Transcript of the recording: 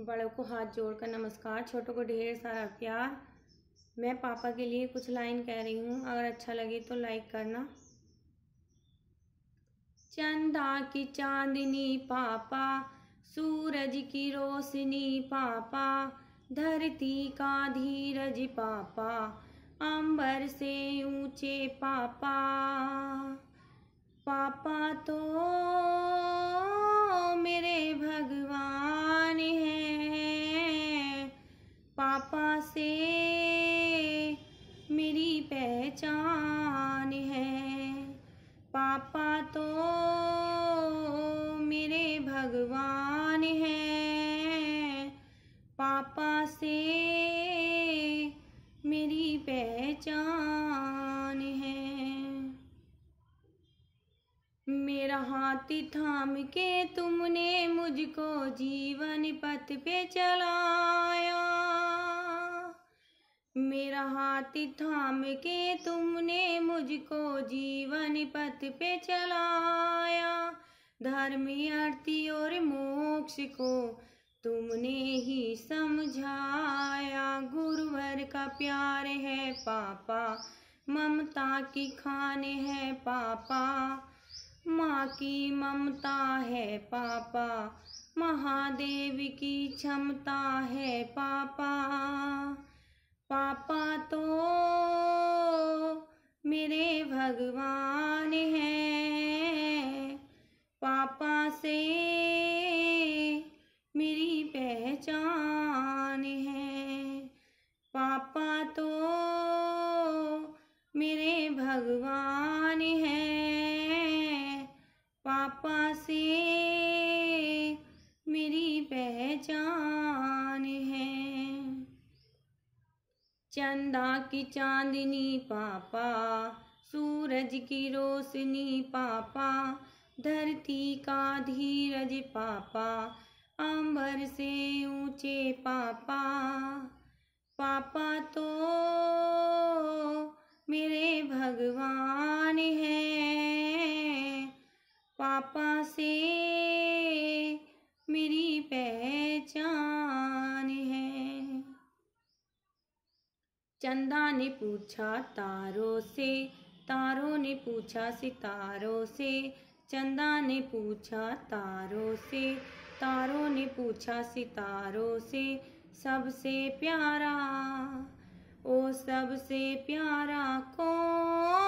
बड़ों को हाथ जोड़कर नमस्कार छोटों को ढेर सारा प्यार मैं पापा के लिए कुछ लाइन कह रही हूँ अगर अच्छा लगे तो लाइक करना चंदा की चांदनी पापा सूरज की रोशनी पापा धरती का धीरज पापा अंबर से ऊंचे पापा पापा से मेरी पहचान है पापा तो मेरे भगवान हैं पापा से मेरी पहचान यहाँ थाम के तुमने मुझको जीवन पथ पे चलाया मेरा हाथ थाम के तुमने मुझको जीवन पथ पे चलाया धर्म आरती और मोक्ष को तुमने ही समझाया गुरुवर का प्यार है पापा ममता की खान है पापा माँ की ममता है पापा महादेव की क्षमता है पापा पापा तो मेरे भगवान पापा से मेरी पहचान है चंदा की चांदनी पापा सूरज की रोशनी पापा धरती का धीरज पापा अंबर से ऊंचे पापा पापा तो मेरे भगवान चंदा ने पूछा तारों से तारों ने पूछा सितारों से चंदा ने पूछा तारों से तारों ने पूछा सितारों से सबसे प्यारा ओ सबसे प्यारा कौन